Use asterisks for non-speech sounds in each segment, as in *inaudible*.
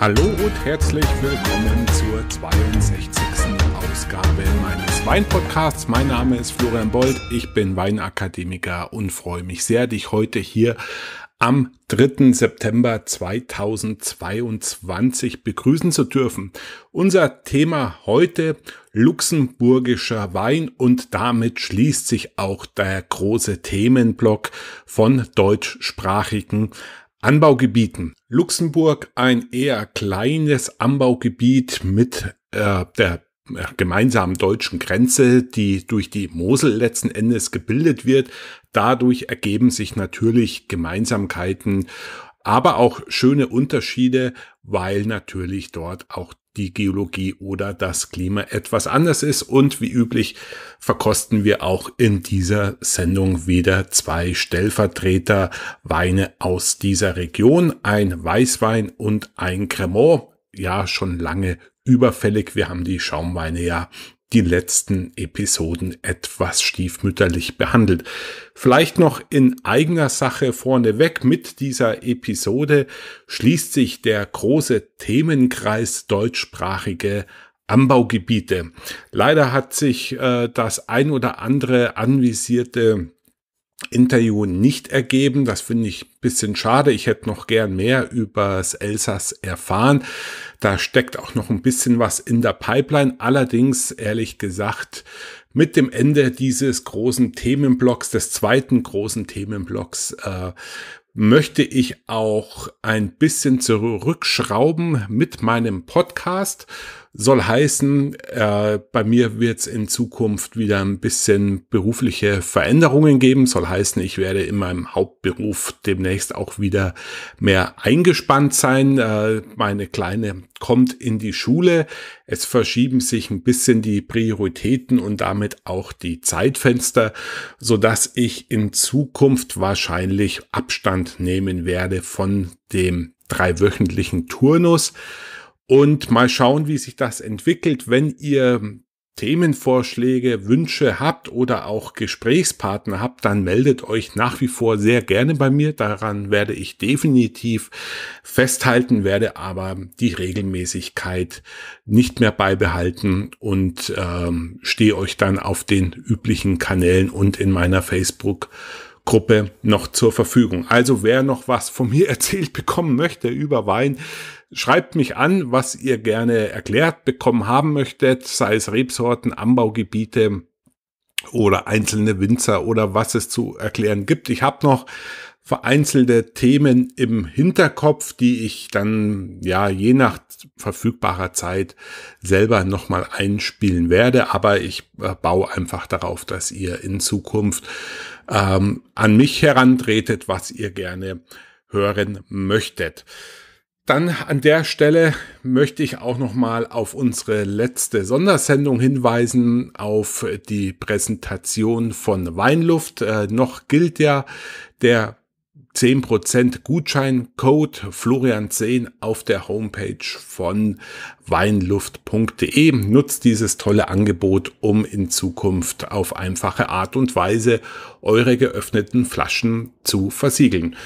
Hallo und herzlich willkommen zur 62. Ausgabe meines Weinpodcasts. Mein Name ist Florian Bold, ich bin Weinakademiker und freue mich sehr, dich heute hier am 3. September 2022 begrüßen zu dürfen. Unser Thema heute luxemburgischer Wein und damit schließt sich auch der große Themenblock von deutschsprachigen Anbaugebieten. Luxemburg ein eher kleines Anbaugebiet mit äh, der gemeinsamen deutschen Grenze, die durch die Mosel letzten Endes gebildet wird. Dadurch ergeben sich natürlich Gemeinsamkeiten, aber auch schöne Unterschiede, weil natürlich dort auch die Geologie oder das Klima etwas anders ist. Und wie üblich verkosten wir auch in dieser Sendung wieder zwei Stellvertreter Weine aus dieser Region. Ein Weißwein und ein Cremant. Ja, schon lange überfällig. Wir haben die Schaumweine ja die letzten Episoden etwas stiefmütterlich behandelt. Vielleicht noch in eigener Sache vorneweg mit dieser Episode schließt sich der große Themenkreis deutschsprachige Anbaugebiete. Leider hat sich äh, das ein oder andere anvisierte Interview nicht ergeben. Das finde ich ein bisschen schade. Ich hätte noch gern mehr über das Elsass erfahren. Da steckt auch noch ein bisschen was in der Pipeline. Allerdings, ehrlich gesagt, mit dem Ende dieses großen Themenblocks, des zweiten großen Themenblocks, äh, möchte ich auch ein bisschen zurückschrauben mit meinem Podcast soll heißen, äh, bei mir wird es in Zukunft wieder ein bisschen berufliche Veränderungen geben. Soll heißen, ich werde in meinem Hauptberuf demnächst auch wieder mehr eingespannt sein. Äh, meine Kleine kommt in die Schule. Es verschieben sich ein bisschen die Prioritäten und damit auch die Zeitfenster, so dass ich in Zukunft wahrscheinlich Abstand nehmen werde von dem dreiwöchentlichen Turnus und mal schauen, wie sich das entwickelt. Wenn ihr Themenvorschläge, Wünsche habt oder auch Gesprächspartner habt, dann meldet euch nach wie vor sehr gerne bei mir. Daran werde ich definitiv festhalten, werde aber die Regelmäßigkeit nicht mehr beibehalten und ähm, stehe euch dann auf den üblichen Kanälen und in meiner Facebook. Gruppe noch zur Verfügung. Also wer noch was von mir *laughs* erzählt bekommen möchte über Wein, Schreibt mich an, was ihr gerne erklärt bekommen haben möchtet, sei es Rebsorten, Anbaugebiete oder einzelne Winzer oder was es zu erklären gibt. Ich habe noch vereinzelte Themen im Hinterkopf, die ich dann ja je nach verfügbarer Zeit selber nochmal einspielen werde. Aber ich äh, baue einfach darauf, dass ihr in Zukunft ähm, an mich herantretet, was ihr gerne hören möchtet. Dann an der Stelle möchte ich auch nochmal auf unsere letzte Sondersendung hinweisen, auf die Präsentation von Weinluft. Äh, noch gilt ja der 10% Gutscheincode Florian10 auf der Homepage von weinluft.de. Nutzt dieses tolle Angebot, um in Zukunft auf einfache Art und Weise eure geöffneten Flaschen zu versiegeln.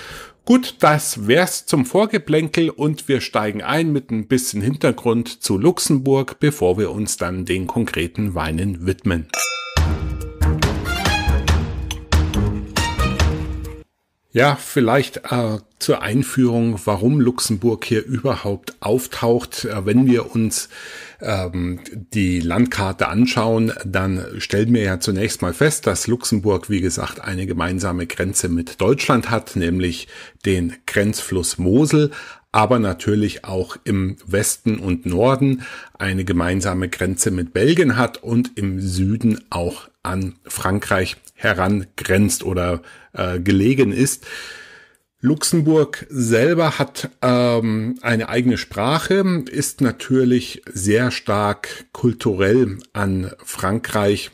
Gut, das wär's zum Vorgeplänkel und wir steigen ein mit ein bisschen Hintergrund zu Luxemburg, bevor wir uns dann den konkreten Weinen widmen. Ja, vielleicht äh, zur Einführung, warum Luxemburg hier überhaupt auftaucht. Äh, wenn wir uns ähm, die Landkarte anschauen, dann stellen wir ja zunächst mal fest, dass Luxemburg, wie gesagt, eine gemeinsame Grenze mit Deutschland hat, nämlich den Grenzfluss Mosel, aber natürlich auch im Westen und Norden eine gemeinsame Grenze mit Belgien hat und im Süden auch an Frankreich herangrenzt oder äh, gelegen ist. Luxemburg selber hat ähm, eine eigene Sprache, ist natürlich sehr stark kulturell an Frankreich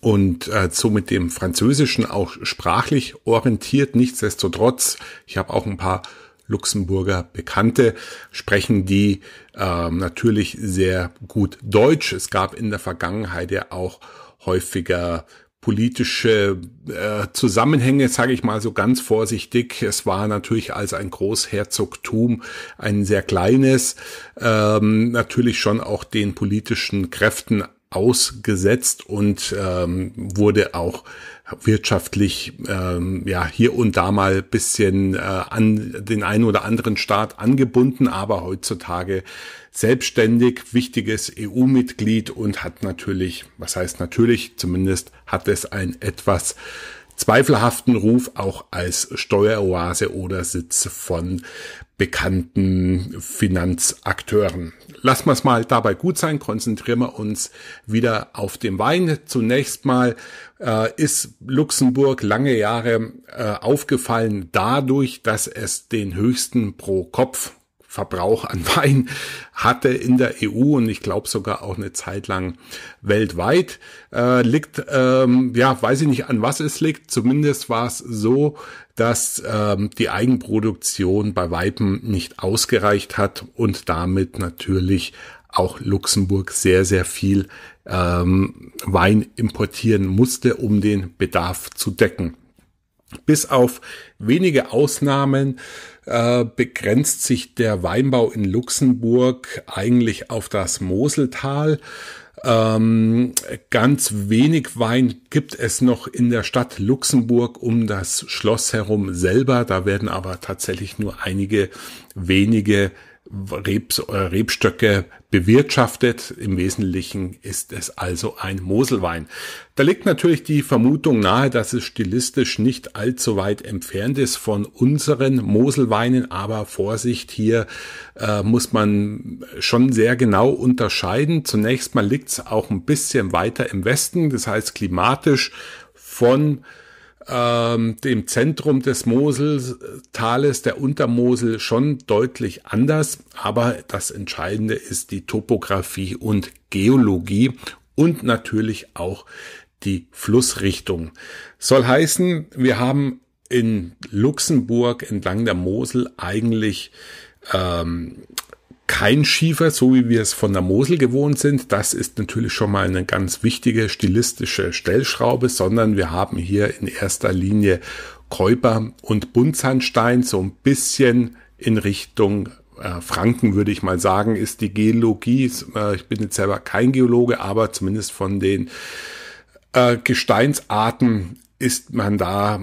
und äh, somit dem Französischen auch sprachlich orientiert. Nichtsdestotrotz, ich habe auch ein paar Luxemburger Bekannte, sprechen die äh, natürlich sehr gut Deutsch. Es gab in der Vergangenheit ja auch häufiger politische äh, Zusammenhänge, sage ich mal so ganz vorsichtig. Es war natürlich als ein Großherzogtum ein sehr kleines, ähm, natürlich schon auch den politischen Kräften ausgesetzt und ähm, wurde auch wirtschaftlich ähm, ja hier und da mal bisschen äh, an den einen oder anderen Staat angebunden, aber heutzutage selbstständig, wichtiges EU-Mitglied und hat natürlich, was heißt natürlich, zumindest hat es ein etwas zweifelhaften Ruf auch als Steueroase oder Sitz von bekannten Finanzakteuren. Lassen wir es mal dabei gut sein, konzentrieren wir uns wieder auf den Wein. Zunächst mal äh, ist Luxemburg lange Jahre äh, aufgefallen dadurch, dass es den höchsten Pro-Kopf Verbrauch an *laughs* Wein hatte in der EU und ich glaube sogar auch eine Zeit lang weltweit. Äh, liegt, ähm, ja, weiß ich nicht, an was es liegt. Zumindest war es so, dass ähm, die Eigenproduktion bei Weipen nicht ausgereicht hat und damit natürlich auch Luxemburg sehr, sehr viel ähm, Wein importieren musste, um den Bedarf zu decken. Bis auf wenige Ausnahmen äh, begrenzt sich der Weinbau in Luxemburg eigentlich auf das Moseltal. Ähm, ganz wenig Wein gibt es noch in der Stadt Luxemburg um das Schloss herum selber. Da werden aber tatsächlich nur einige wenige Rebs, äh, Rebstöcke bewirtschaftet. Im Wesentlichen ist es also ein Moselwein. Da liegt natürlich die Vermutung nahe, dass es stilistisch nicht allzu weit entfernt ist von unseren Moselweinen, aber Vorsicht hier äh, muss man schon sehr genau unterscheiden. Zunächst mal liegt es auch ein bisschen weiter im Westen, das heißt klimatisch von ähm, dem Zentrum des Moseltales, der Untermosel, schon deutlich anders. Aber das Entscheidende ist die Topographie und Geologie und natürlich auch die Flussrichtung. Soll heißen, wir haben in Luxemburg entlang der Mosel eigentlich ähm, kein Schiefer, so wie wir es von der Mosel gewohnt sind. Das ist natürlich schon mal eine ganz wichtige stilistische Stellschraube, sondern wir haben hier in erster Linie Käuper und Buntsandstein, so ein bisschen in Richtung äh, Franken, würde ich mal sagen, ist die Geologie. Äh, ich bin jetzt selber kein Geologe, aber zumindest von den äh, Gesteinsarten ist man da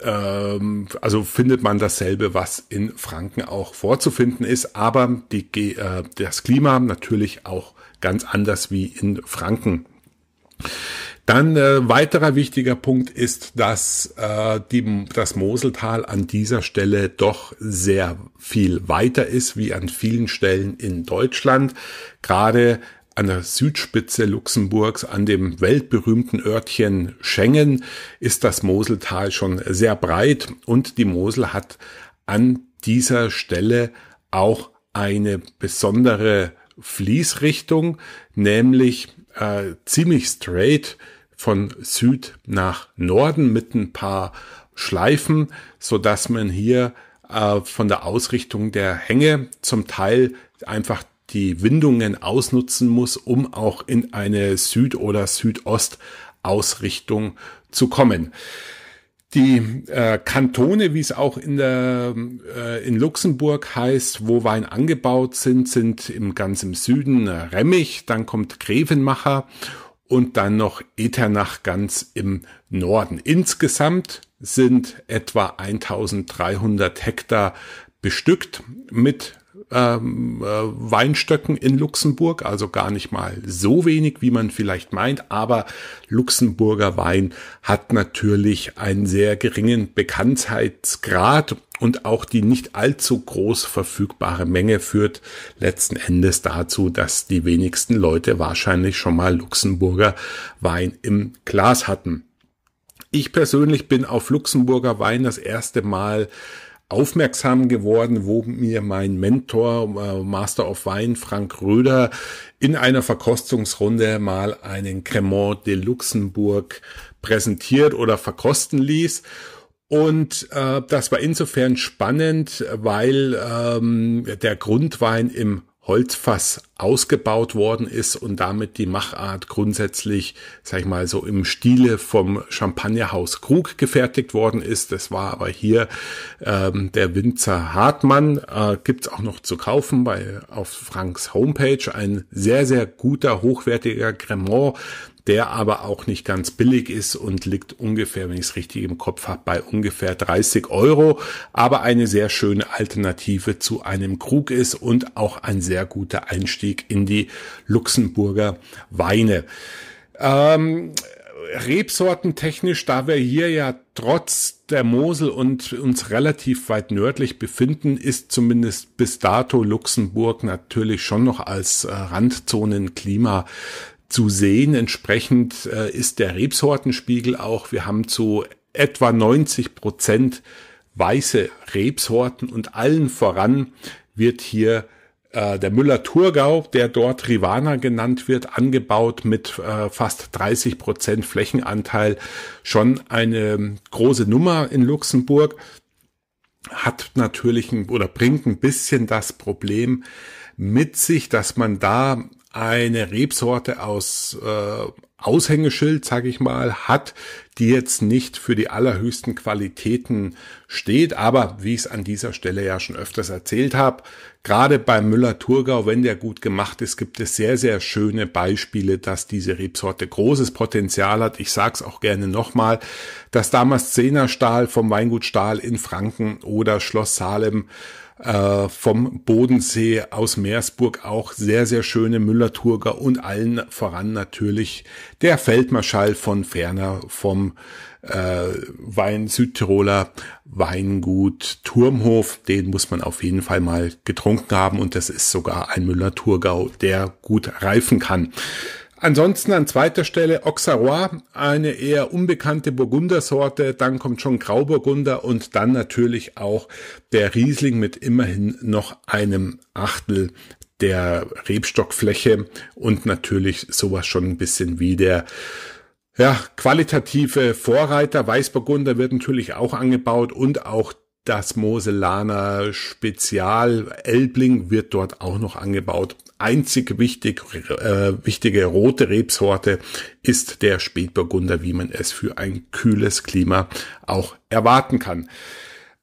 ähm, also findet man dasselbe, was in Franken auch vorzufinden ist, aber die, äh, das Klima natürlich auch ganz anders wie in Franken. Dann äh, weiterer wichtiger Punkt ist, dass äh, die, das Moseltal an dieser Stelle doch sehr viel weiter ist wie an vielen Stellen in Deutschland. Gerade an der Südspitze Luxemburgs, an dem weltberühmten Örtchen Schengen, ist das Moseltal schon sehr breit und die Mosel hat an dieser Stelle auch eine besondere Fließrichtung, nämlich äh, ziemlich straight von Süd nach Norden mit ein paar Schleifen, so dass man hier äh, von der Ausrichtung der Hänge zum Teil einfach die Windungen ausnutzen muss, um auch in eine Süd- oder Südost-Ausrichtung zu kommen. Die äh, Kantone, wie es auch in der äh, in Luxemburg heißt, wo Wein angebaut sind, sind im ganz im Süden äh, Remmich, dann kommt Grevenmacher und dann noch Eternach ganz im Norden. Insgesamt sind etwa 1300 Hektar bestückt mit ähm, äh, Weinstöcken in Luxemburg, also gar nicht mal so wenig, wie man vielleicht meint, aber Luxemburger Wein hat natürlich einen sehr geringen Bekanntheitsgrad und auch die nicht allzu groß verfügbare Menge führt letzten Endes dazu, dass die wenigsten Leute wahrscheinlich schon mal Luxemburger Wein im Glas hatten. Ich persönlich bin auf Luxemburger Wein das erste Mal aufmerksam geworden, wo mir mein Mentor, äh, Master of Wein, Frank Röder, in einer Verkostungsrunde mal einen Cremant de Luxemburg präsentiert oder verkosten ließ. Und äh, das war insofern spannend, weil ähm, der Grundwein im Holzfass ausgebaut worden ist und damit die Machart grundsätzlich, sag ich mal, so im Stile vom Champagnerhaus Krug gefertigt worden ist. Das war aber hier ähm, der Winzer Hartmann. Äh, gibt's auch noch zu kaufen bei auf Franks Homepage. Ein sehr, sehr guter, hochwertiger Cremant, der aber auch nicht ganz billig ist und liegt ungefähr, wenn ich es richtig im Kopf habe, bei ungefähr 30 Euro, aber eine sehr schöne Alternative zu einem Krug ist und auch ein sehr guter Einstieg in die Luxemburger Weine. Ähm, Rebsorten da wir hier ja trotz der Mosel und uns relativ weit nördlich befinden, ist zumindest bis dato Luxemburg natürlich schon noch als äh, Randzonenklima Klima zu sehen. Entsprechend äh, ist der Rebsortenspiegel auch, wir haben zu etwa 90 Prozent weiße Rebsorten und allen voran wird hier äh, der Müller-Thurgau, der dort Rivana genannt wird, angebaut mit äh, fast 30 Prozent Flächenanteil. Schon eine große Nummer in Luxemburg hat natürlich ein, oder bringt ein bisschen das Problem mit sich, dass man da eine Rebsorte aus äh, Aushängeschild, sage ich mal, hat, die jetzt nicht für die allerhöchsten Qualitäten steht, aber wie ich es an dieser Stelle ja schon öfters erzählt habe, gerade beim Müller-Thurgau, wenn der gut gemacht ist, gibt es sehr, sehr schöne Beispiele, dass diese Rebsorte großes Potenzial hat. Ich sage es auch gerne nochmal, dass damals Zehnerstahl vom Weingut Stahl in Franken oder Schloss Salem äh, vom Bodensee aus Meersburg auch sehr, sehr schöne Müller-Turger und allen voran natürlich der Feldmarschall von Ferner vom äh, Wein Südtiroler Weingut Turmhof. Den muss man auf jeden Fall mal getrunken haben und das ist sogar ein Müller-Thurgau, der gut reifen kann. Ansonsten an zweiter Stelle Auxerrois, eine eher unbekannte Burgundersorte, dann kommt schon Grauburgunder und dann natürlich auch der Riesling mit immerhin noch einem Achtel der Rebstockfläche und natürlich sowas schon ein bisschen wie der ja, qualitative Vorreiter. Weißburgunder wird natürlich auch angebaut und auch das Moselaner Spezial Elbling wird dort auch noch angebaut einzig wichtig, äh, wichtige rote Rebsorte ist der Spätburgunder, wie man es für ein kühles Klima auch erwarten kann.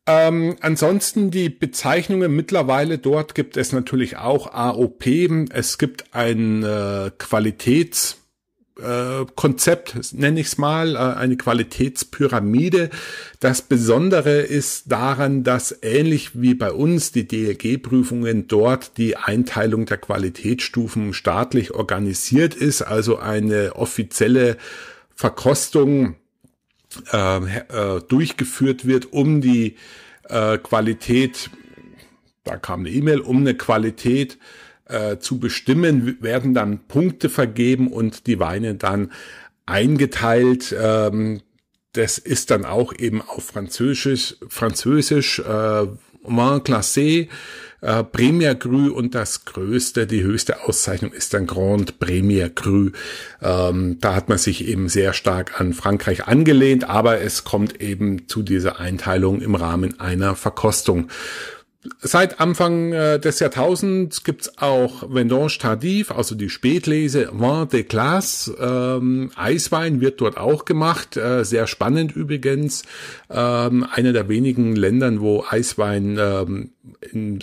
Ähm, ansonsten die Bezeichnungen mittlerweile dort gibt es natürlich auch AOP. Es gibt ein äh, Qualitäts- äh, Konzept, nenne ich es mal, äh, eine Qualitätspyramide. Das Besondere ist daran, dass ähnlich wie bei uns die DLG-Prüfungen e dort die Einteilung der Qualitätsstufen staatlich organisiert ist, also eine offizielle Verkostung äh, äh, durchgeführt wird, um die äh, Qualität, da kam eine E-Mail, um eine Qualität äh, zu bestimmen, werden dann Punkte vergeben und die Weine dann eingeteilt. Ähm, das ist dann auch eben auf Französisch, Französisch äh, Vin Classé, äh, Premier Cru und das größte, die höchste Auszeichnung ist dann Grand Premier Cru. Ähm, da hat man sich eben sehr stark an Frankreich angelehnt, aber es kommt eben zu dieser Einteilung im Rahmen einer Verkostung. Seit Anfang äh, des Jahrtausends gibt's auch Vendange Tardif, also die Spätlese Vin de Classe. Ähm, Eiswein wird dort auch gemacht. Äh, sehr spannend übrigens. Ähm, einer der wenigen Ländern, wo Eiswein ähm, in,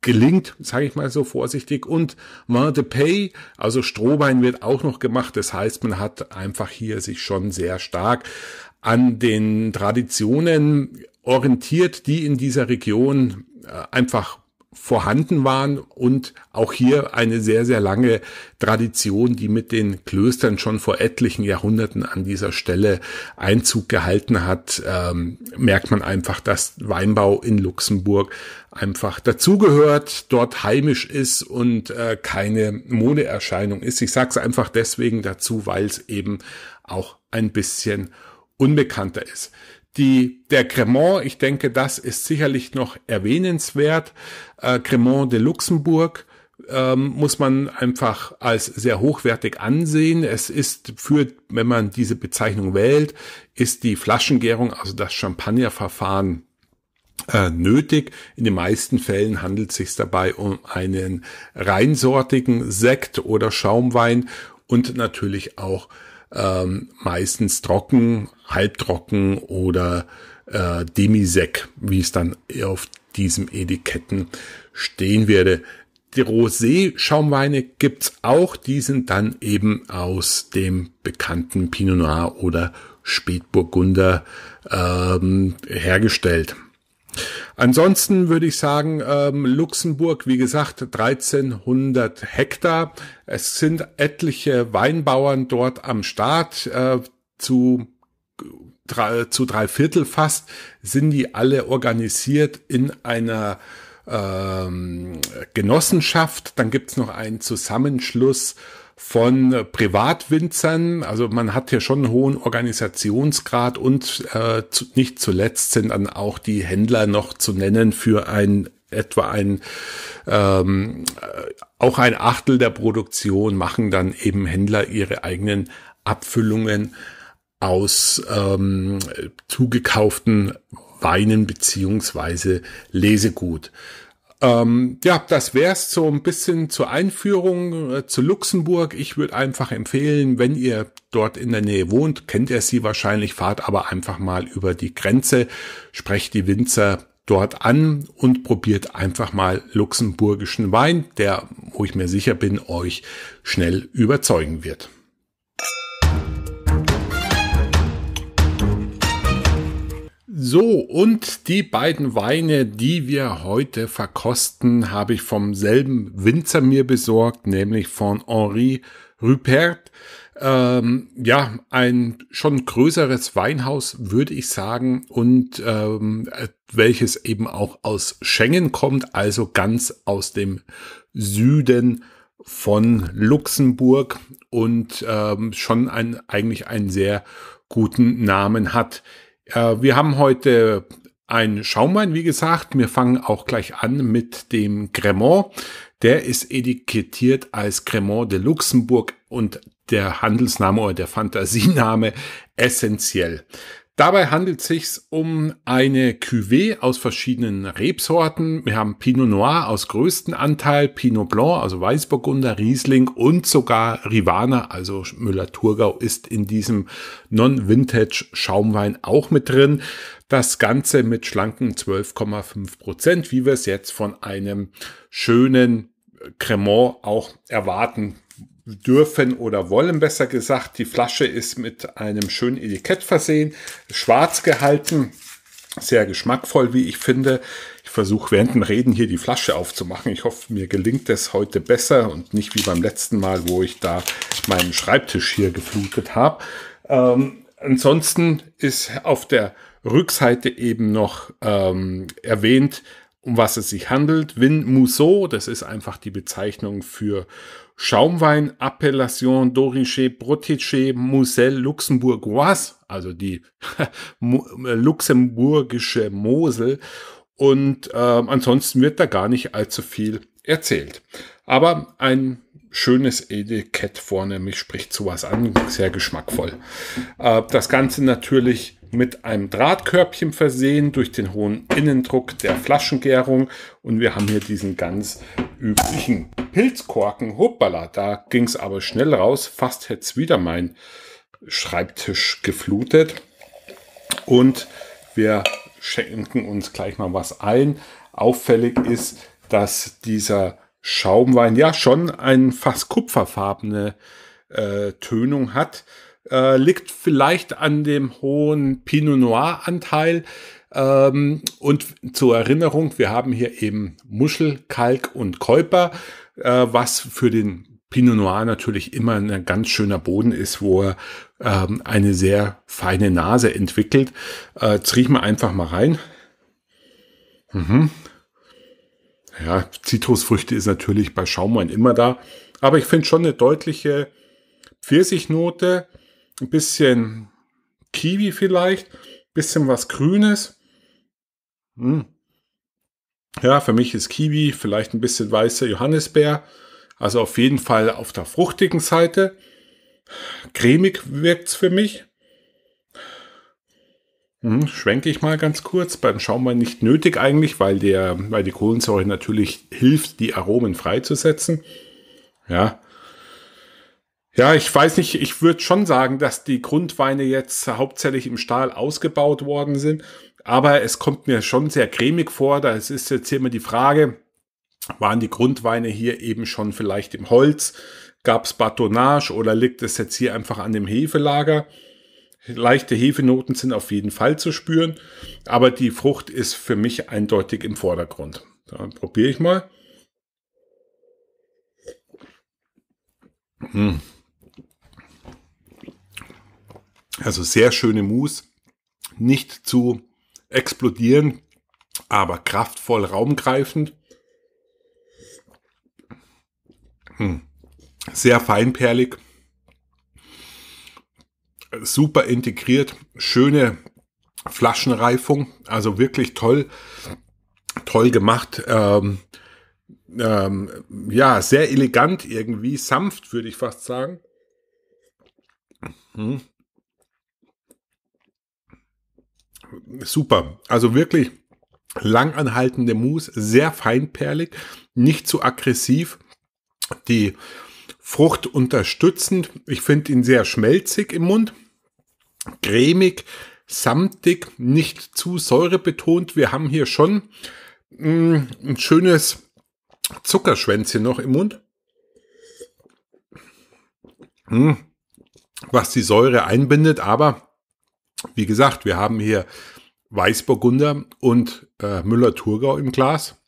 gelingt, sage ich mal so vorsichtig. Und Vin de Pay, also Strohwein wird auch noch gemacht. Das heißt, man hat einfach hier sich schon sehr stark an den Traditionen orientiert, die in dieser Region äh, einfach vorhanden waren und auch hier eine sehr, sehr lange Tradition, die mit den Klöstern schon vor etlichen Jahrhunderten an dieser Stelle Einzug gehalten hat, ähm, merkt man einfach, dass Weinbau in Luxemburg einfach dazugehört, dort heimisch ist und äh, keine Modeerscheinung ist. Ich sage es einfach deswegen dazu, weil es eben auch ein bisschen unbekannter ist. Die, der Cremont, ich denke, das ist sicherlich noch erwähnenswert. Äh, Cremant de Luxemburg ähm, muss man einfach als sehr hochwertig ansehen. Es ist für, wenn man diese Bezeichnung wählt, ist die Flaschengärung, also das Champagnerverfahren äh, nötig. In den meisten Fällen handelt es sich dabei um einen reinsortigen Sekt oder Schaumwein und natürlich auch ähm, meistens trocken, halbtrocken oder äh, demisec, wie es dann auf diesem Etiketten stehen werde. Die Rosé-Schaumweine gibt's auch, die sind dann eben aus dem bekannten Pinot Noir oder Spätburgunder ähm, hergestellt. Ansonsten würde ich sagen, ähm, Luxemburg, wie gesagt, 1300 Hektar. Es sind etliche Weinbauern dort am Start. Äh, zu, drei, zu drei Viertel fast sind die alle organisiert in einer ähm, Genossenschaft. Dann gibt's noch einen Zusammenschluss von äh, Privatwinzern. Also man hat hier schon einen hohen Organisationsgrad und äh, zu, nicht zuletzt sind dann auch die Händler noch zu nennen für ein etwa ein ähm, äh, auch ein Achtel der Produktion machen dann eben Händler ihre eigenen Abfüllungen aus ähm, zugekauften Weinen beziehungsweise Lesegut. Ähm, ja, das wär's so ein bisschen zur Einführung äh, zu Luxemburg. Ich würde einfach empfehlen, wenn ihr dort in der Nähe wohnt, kennt ihr sie wahrscheinlich, fahrt aber einfach mal über die Grenze, sprecht die Winzer dort an und probiert einfach mal luxemburgischen Wein, der, wo ich mir sicher bin, euch schnell überzeugen wird. So, und die beiden Weine, die wir heute verkosten, habe ich vom selben Winzer mir besorgt, nämlich von Henri Rupert. Ähm, ja, ein schon größeres Weinhaus, würde ich sagen, und ähm, welches eben auch aus Schengen kommt, also ganz aus dem Süden von Luxemburg und ähm, schon ein, eigentlich einen sehr guten Namen hat. Äh, wir haben heute ein Schaumwein, wie gesagt. Wir fangen auch gleich an mit dem Cremant. Der ist etikettiert als Cremant de Luxemburg und der Handelsname oder der Fantasiename *laughs* essentiell. Dabei handelt es sich um eine Cuvée aus verschiedenen Rebsorten. Wir haben Pinot Noir aus größtem Anteil, Pinot Blanc, also Weißburgunder, Riesling und sogar Rivana, also Müller-Thurgau ist in diesem Non-Vintage-Schaumwein auch mit drin. Das Ganze mit schlanken 12,5 Prozent, wie wir es jetzt von einem schönen Cremant auch erwarten dürfen oder wollen, besser gesagt. Die Flasche ist mit einem schönen Etikett versehen, schwarz gehalten, sehr geschmackvoll, wie ich finde. Ich versuche während dem Reden hier die Flasche aufzumachen. Ich hoffe, mir gelingt es heute besser und nicht wie beim letzten Mal, wo ich da meinen Schreibtisch hier geflutet habe. Ähm, ansonsten ist auf der Rückseite eben noch ähm, erwähnt, um was es sich handelt. Win Musso, das ist einfach die Bezeichnung für Schaumwein Appellation Doriche Brotiche Moselle Luxembourgoise, also die *laughs* äh, luxemburgische Mosel. Und äh, ansonsten wird da gar nicht allzu viel erzählt. Aber ein schönes Etikett vorne, mich spricht sowas an, sehr geschmackvoll. Äh, das Ganze natürlich mit einem Drahtkörbchen versehen durch den hohen Innendruck der Flaschengärung. Und wir haben hier diesen ganz üblichen Pilzkorken. Hoppala, da ging es aber schnell raus. Fast hätte es wieder mein Schreibtisch geflutet. Und wir schenken uns gleich mal was ein. Auffällig ist, dass dieser Schaumwein ja schon eine fast kupferfarbene äh, Tönung hat. Äh, liegt vielleicht an dem hohen Pinot Noir-Anteil. Ähm, und zur Erinnerung, wir haben hier eben Muschel, Kalk und Käuper, äh, was für den Pinot Noir natürlich immer ein ganz schöner Boden ist, wo er ähm, eine sehr feine Nase entwickelt. Äh, jetzt riechen wir einfach mal rein. Mhm. Ja, Zitrusfrüchte ist natürlich bei Schaumwein immer da, aber ich finde schon eine deutliche Pfirsichnote, ein bisschen Kiwi vielleicht, ein bisschen was Grünes. Hm. Ja, für mich ist Kiwi vielleicht ein bisschen weißer Johannisbeer. Also auf jeden Fall auf der fruchtigen Seite. Cremig wirkt es für mich. Hm, schwenke ich mal ganz kurz. Beim Schaumwein nicht nötig eigentlich, weil, der, weil die Kohlensäure natürlich hilft, die Aromen freizusetzen. Ja, ja, ich weiß nicht, ich würde schon sagen, dass die Grundweine jetzt hauptsächlich im Stahl ausgebaut worden sind. Aber es kommt mir schon sehr cremig vor. Da ist jetzt hier immer die Frage, waren die Grundweine hier eben schon vielleicht im Holz? Gab es Batonage oder liegt es jetzt hier einfach an dem Hefelager? Leichte Hefenoten sind auf jeden Fall zu spüren, aber die Frucht ist für mich eindeutig im Vordergrund. Dann probiere ich mal. Hm. Also sehr schöne Mousse, nicht zu explodieren, aber kraftvoll raumgreifend. Hm. Sehr feinperlig, super integriert, schöne Flaschenreifung, also wirklich toll, toll gemacht. Ähm, ähm, ja, sehr elegant irgendwie, sanft würde ich fast sagen. Hm. super. Also wirklich langanhaltende Mousse, sehr feinperlig, nicht zu aggressiv. Die Frucht unterstützend. Ich finde ihn sehr schmelzig im Mund, cremig, samtig, nicht zu säurebetont. Wir haben hier schon mh, mm, ein schönes Zuckerschwänzchen noch im Mund. Mh, hm, was die Säure einbindet, aber wie gesagt, wir haben hier Weißburgunder und äh, Müller-Thurgau im Glas.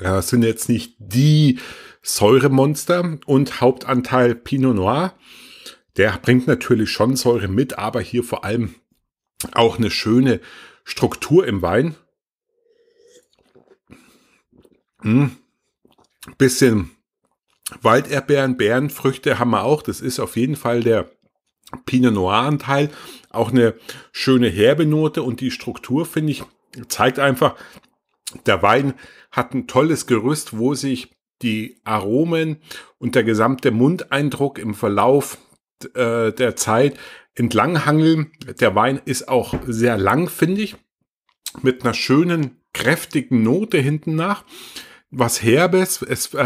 Äh, sind jetzt nicht die Säuremonster und Hauptanteil Pinot Noir. Der bringt natürlich schon Säure mit, aber hier vor allem auch eine schöne Struktur im Wein. Hm. Bisschen Walderbeeren, Beerenfrüchte haben wir auch. Das ist auf jeden Fall der Pinot Noir Anteil, auch eine schöne herbe Note und die Struktur, finde ich, zeigt einfach, der Wein hat ein tolles Gerüst, wo sich die Aromen und der gesamte Mundeindruck im Verlauf äh, der Zeit entlanghangeln. Der Wein ist auch sehr lang, finde ich, mit einer schönen, kräftigen Note hinten nach. Was Herbes, es, äh,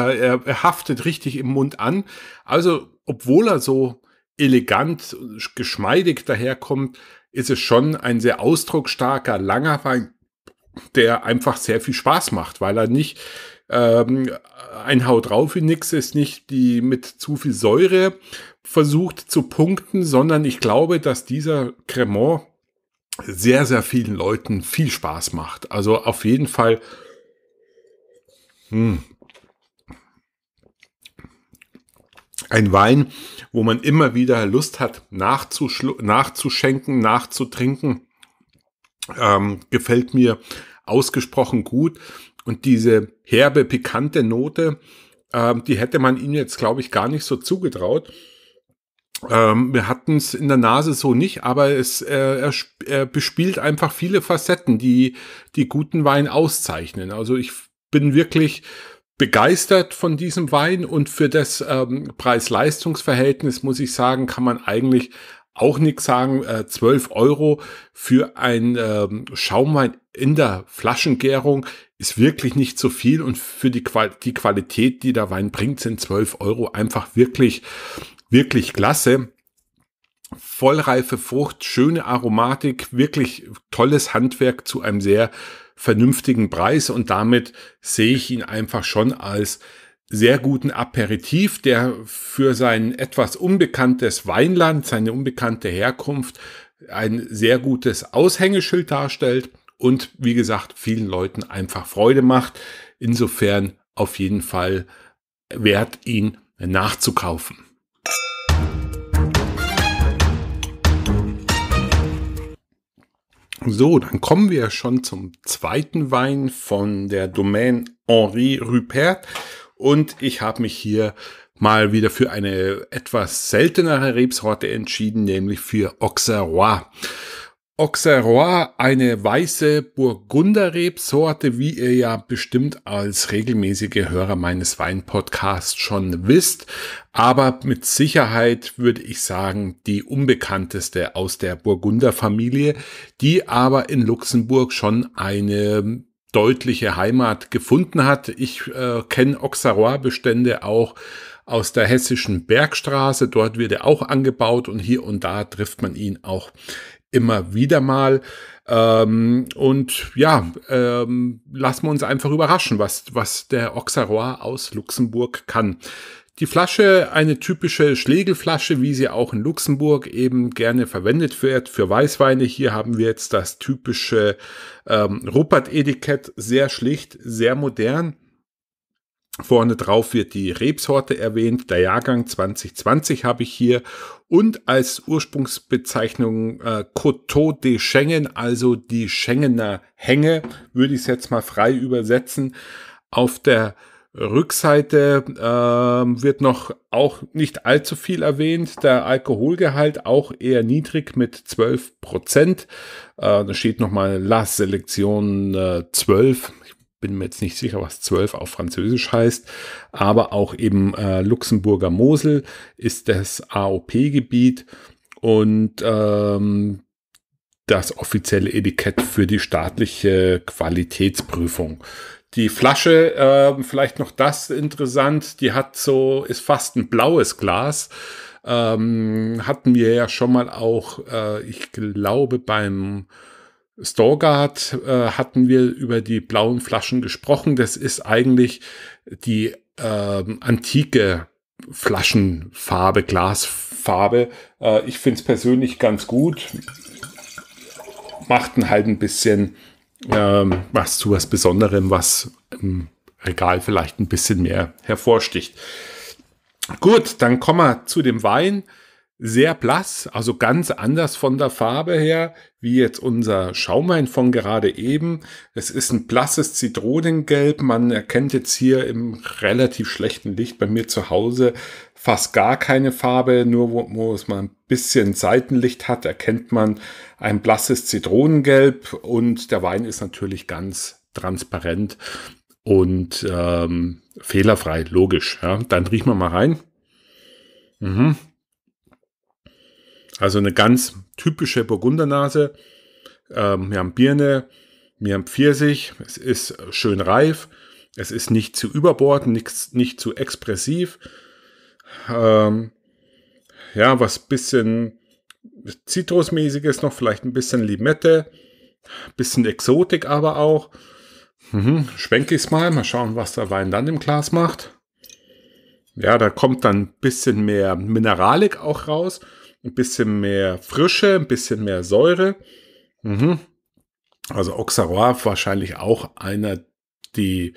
er haftet richtig im Mund an. Also, obwohl er so elegant, geschmeidig daherkommt, ist es schon ein sehr ausdrucksstarker, langer Wein, der einfach sehr viel Spaß macht, weil er nicht ähm, ein Haut drauf wie nix ist, nicht die mit zu viel Säure versucht zu punkten, sondern ich glaube, dass dieser Cremant sehr, sehr vielen Leuten viel Spaß macht. Also auf jeden Fall hm, ein Wein, wo man immer wieder Lust hat, nachzuschenken, nachzutrinken. Ähm, gefällt mir ausgesprochen gut. Und diese herbe, pikante Note, ähm, die hätte man ihm jetzt, glaube ich, gar nicht so zugetraut. Ähm, wir hatten es in der Nase so nicht, aber es, äh, er, er bespielt einfach viele Facetten, die die guten Wein auszeichnen. Also ich bin wirklich begeistert von diesem Wein und für das ähm, Preis-Leistungs-Verhältnis, muss ich sagen, kann man eigentlich auch nichts sagen. Äh, 12 Euro für ein ähm, Schaumwein in der Flaschengärung ist wirklich nicht so viel und für die, Qual die Qualität, die der Wein bringt, sind 12 Euro einfach wirklich, wirklich klasse vollreife Frucht, schöne Aromatik, wirklich tolles Handwerk zu einem sehr vernünftigen Preis und damit sehe ich ihn einfach schon als sehr guten Aperitif, der für sein etwas unbekanntes Weinland, seine unbekannte Herkunft ein sehr gutes Aushängeschild darstellt und wie gesagt vielen Leuten einfach Freude macht. Insofern auf jeden Fall wert, ihn nachzukaufen. So, dann kommen wir schon zum zweiten Wein von der Domaine Henri Rupert. Und ich habe mich hier mal wieder für eine etwas seltenere Rebsorte entschieden, nämlich für Auxerrois. Auxerrois, eine weiße Burgunderrebsorte, wie ihr ja bestimmt als regelmäßige Hörer meines Weinpodcasts schon wisst, aber mit Sicherheit würde ich sagen, die unbekannteste aus der Burgunderfamilie, die aber in Luxemburg schon eine deutliche Heimat gefunden hat. Ich äh, kenne Auxerrois-Bestände auch aus der hessischen Bergstraße. Dort wird er auch angebaut und hier und da trifft man ihn auch immer wieder mal. Ähm, und ja, ähm, lassen wir uns einfach überraschen, was, was der Auxerrois aus Luxemburg kann. Die Flasche, eine typische Schlegelflasche, wie sie auch in Luxemburg eben gerne verwendet wird für Weißweine. Hier haben wir jetzt das typische ähm, Ruppert-Etikett, sehr schlicht, sehr modern. Vorne drauf wird die Rebsorte erwähnt, der Jahrgang 2020 habe ich hier und als Ursprungsbezeichnung äh, Coteau de Schengen, also die Schengener Hänge, würde ich es jetzt mal frei übersetzen. Auf der Rückseite äh, wird noch auch nicht allzu viel erwähnt. Der Alkoholgehalt auch eher niedrig mit 12 Prozent. Äh, da steht nochmal La Selektion äh, 12 bin mir jetzt nicht sicher, was 12 auf Französisch heißt, aber auch eben äh, Luxemburger Mosel ist das AOP-Gebiet und ähm, das offizielle Etikett für die staatliche Qualitätsprüfung. Die Flasche, äh, vielleicht noch das interessant, die hat so, ist fast ein blaues Glas. Ähm, hatten wir ja schon mal auch, äh, ich glaube, beim Storgard äh, hatten wir über die blauen Flaschen gesprochen. Das ist eigentlich die ähm, antike Flaschenfarbe, Glasfarbe. Äh, ich finde es persönlich ganz gut. Macht halt ein bisschen ähm, was zu was Besonderem, was im Regal vielleicht ein bisschen mehr hervorsticht. Gut, dann kommen wir zu dem Wein sehr blass, also ganz anders von der Farbe her, wie jetzt unser Schaumwein von gerade eben. Es ist ein blasses Zitronengelb. Man erkennt jetzt hier im relativ schlechten Licht bei mir zu Hause fast gar keine Farbe. Nur wo, wo es mal ein bisschen Seitenlicht hat, erkennt man ein blasses Zitronengelb und der Wein ist natürlich ganz transparent und ähm, fehlerfrei, logisch. Ja. Dann riechen wir mal rein. Mhm. Also eine ganz typische Burgundernase. Ähm, wir haben Birne, wir haben Pfirsich, es ist schön reif, es ist nicht zu überbordend, nicht, nicht zu expressiv. Ähm, ja, was bisschen Zitrusmäßiges noch, vielleicht ein bisschen Limette, bisschen Exotik aber auch. Mhm, schwenke ich es mal, mal schauen, was der Wein dann im Glas macht. Ja, da kommt dann ein bisschen mehr Mineralik auch raus ein bisschen mehr Frische, ein bisschen mehr Säure. Mhm. Also Auxerrois wahrscheinlich auch einer, die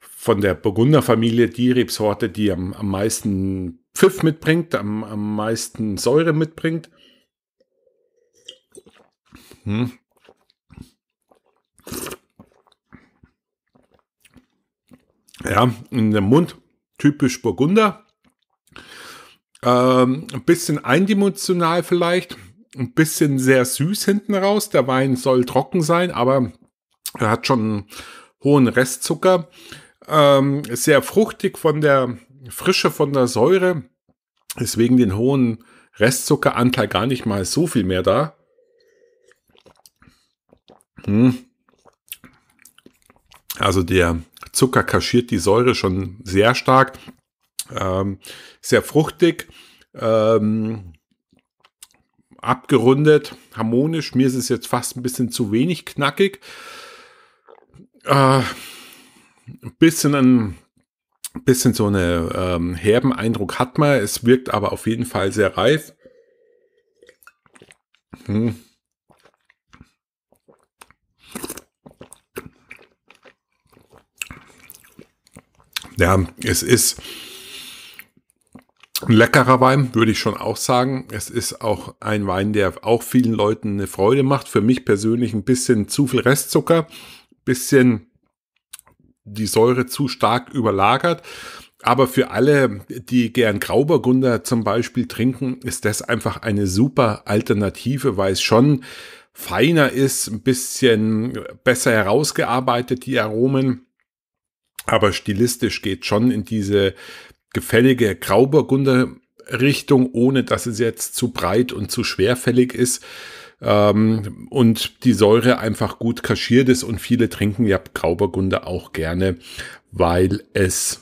von der Burgunderfamilie die Rebsorte, die am, am meisten Pfiff mitbringt, am, am meisten Säure mitbringt. Hm. Ja, in dem Mund typisch Burgunder. Ähm, ein bisschen eindimensional vielleicht, ein bisschen sehr süß hinten raus. Der Wein soll trocken sein, aber er hat schon einen hohen Restzucker. Ähm, sehr fruchtig von der Frische, von der Säure. Deswegen den hohen Restzuckeranteil gar nicht mal so viel mehr da. Hm. Also der Zucker kaschiert die Säure schon sehr stark. Ähm, sehr fruchtig, ähm, abgerundet, harmonisch. Mir ist es jetzt fast ein bisschen zu wenig knackig. Äh, ein bisschen ein bisschen so einen ähm, herben Eindruck hat man. Es wirkt aber auf jeden Fall sehr reif. Hm. Ja, es ist ein leckerer Wein, würde ich schon auch sagen. Es ist auch ein Wein, der auch vielen Leuten eine Freude macht. Für mich persönlich ein bisschen zu viel Restzucker, bisschen die Säure zu stark überlagert. Aber für alle, die gern Grauburgunder zum Beispiel trinken, ist das einfach eine super Alternative, weil es schon feiner ist, ein bisschen besser herausgearbeitet, die Aromen. Aber stilistisch geht schon in diese gefällige Grauburgunder-Richtung, ohne dass es jetzt zu breit und zu schwerfällig ist. Ähm, und die Säure einfach gut kaschiert ist und viele trinken ja Grauburgunder auch gerne, weil es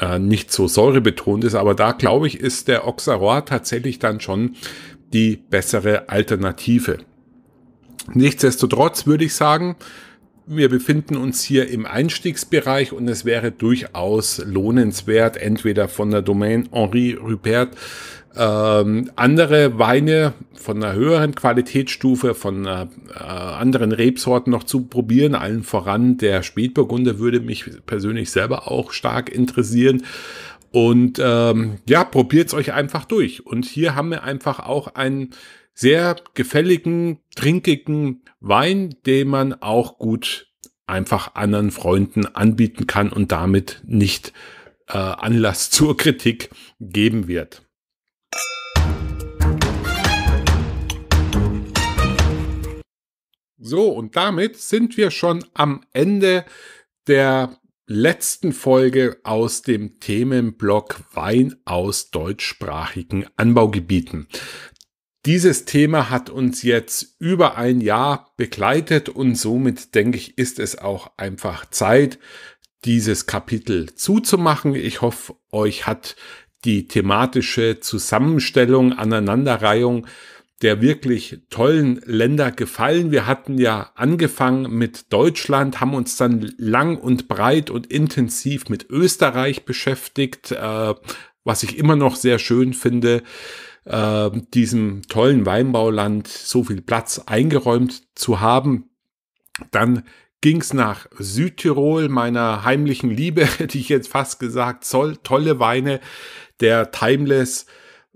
äh, nicht so säurebetont ist. Aber da glaube ich, ist der Oxaror tatsächlich dann schon die bessere Alternative. Nichtsdestotrotz würde ich sagen, wir befinden uns hier im Einstiegsbereich und es wäre durchaus lohnenswert, entweder von der Domain Henri Rupert ähm, andere Weine von einer höheren Qualitätsstufe, von äh, anderen Rebsorten noch zu probieren. Allen voran der Spätburgunder würde mich persönlich selber auch stark interessieren. Und ähm, ja, probiert es euch einfach durch. Und hier haben wir einfach auch ein sehr gefälligen, trinkigen Wein, den man auch gut einfach anderen Freunden anbieten kann und damit nicht äh, Anlass *laughs* zur Kritik geben wird. So, und damit sind wir schon am Ende der letzten Folge aus dem Themenblock Wein aus deutschsprachigen Anbaugebieten. Dieses Thema hat uns jetzt über ein Jahr begleitet und somit denke ich, ist es auch einfach Zeit, dieses Kapitel zuzumachen. Ich hoffe, euch hat die thematische Zusammenstellung, Aneinanderreihung der wirklich tollen Länder gefallen. Wir hatten ja angefangen mit Deutschland, haben uns dann lang und breit und intensiv mit Österreich beschäftigt, äh, was ich immer noch sehr schön finde äh, diesem tollen Weinbauland so viel Platz eingeräumt zu haben. Dann ging's nach Südtirol, meiner heimlichen Liebe, *laughs* hätte ich jetzt fast gesagt, soll tolle Weine, der Timeless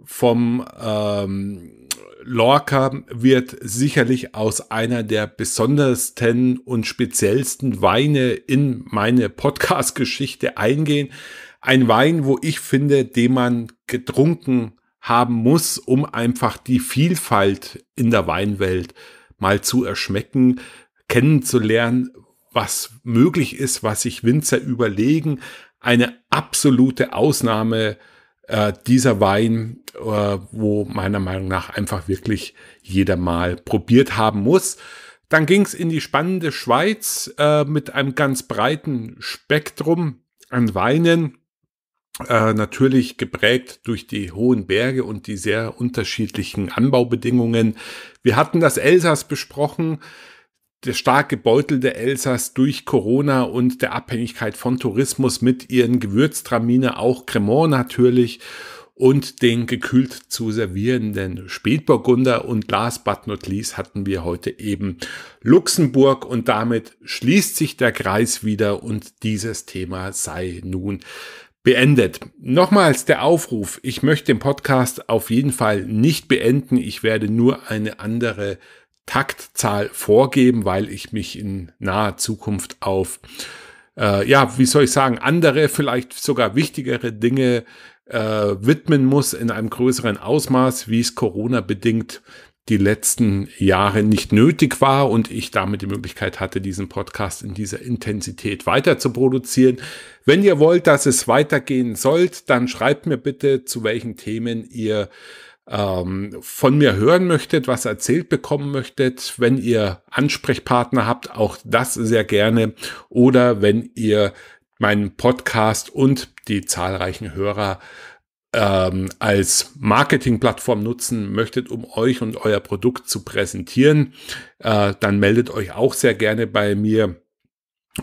vom ähm, Lorca wird sicherlich aus einer der besondersten und speziellsten Weine in meine Podcast-Geschichte eingehen. Ein Wein, wo ich finde, den man getrunken haben muss, um einfach die Vielfalt in der Weinwelt mal zu erschmecken, kennenzulernen, was möglich ist, was sich Winzer überlegen. Eine absolute Ausnahme äh, dieser Wein, äh, wo meiner Meinung nach einfach wirklich jeder mal probiert haben muss. Dann ging es in die spannende Schweiz äh, mit einem ganz breiten Spektrum an Weinen äh, natürlich geprägt durch die hohen Berge und die sehr unterschiedlichen Anbaubedingungen. Wir hatten das Elsass besprochen der stark gebeutelte Elsass durch Corona und der Abhängigkeit von Tourismus mit ihren Gewürztraminer, auch Cremant natürlich und den gekühlt zu servierenden Spätburgunder und last but not least hatten wir heute eben Luxemburg und damit schließt sich der Kreis wieder und dieses Thema sei nun beendet. Nochmals der Aufruf, ich möchte den Podcast auf jeden Fall nicht beenden. Ich werde nur eine andere Taktzahl vorgeben, weil ich mich in naher Zukunft auf, äh, ja, wie soll ich sagen, andere, vielleicht sogar wichtigere Dinge äh, widmen muss in einem größeren Ausmaß, wie es Corona bedingt die letzten Jahre nicht nötig war und ich damit die Möglichkeit hatte, diesen Podcast in dieser Intensität weiter zu produzieren. Wenn ihr wollt, dass es weitergehen sollt, dann schreibt mir bitte, zu welchen Themen ihr ähm, von mir hören möchtet, was erzählt bekommen möchtet, wenn ihr Ansprechpartner habt, auch das sehr gerne. Oder wenn ihr meinen Podcast und die zahlreichen Hörer äh, ähm, als Marketingplattform nutzen möchtet, um euch und euer Produkt zu präsentieren, äh, dann meldet euch auch sehr gerne bei mir.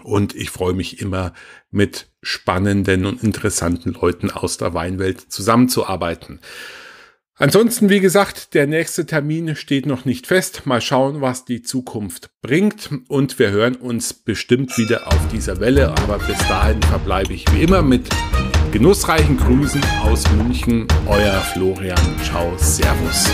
Und ich freue mich immer, mit spannenden und interessanten Leuten aus der Weinwelt zusammenzuarbeiten. Ansonsten, wie gesagt, der nächste Termin steht noch nicht fest. Mal schauen, was die Zukunft bringt. Und wir hören uns bestimmt wieder auf dieser Welle. Aber bis dahin verbleibe ich wie immer mit genussreichen Grüßen aus München, euer Florian. Ciao, Servus.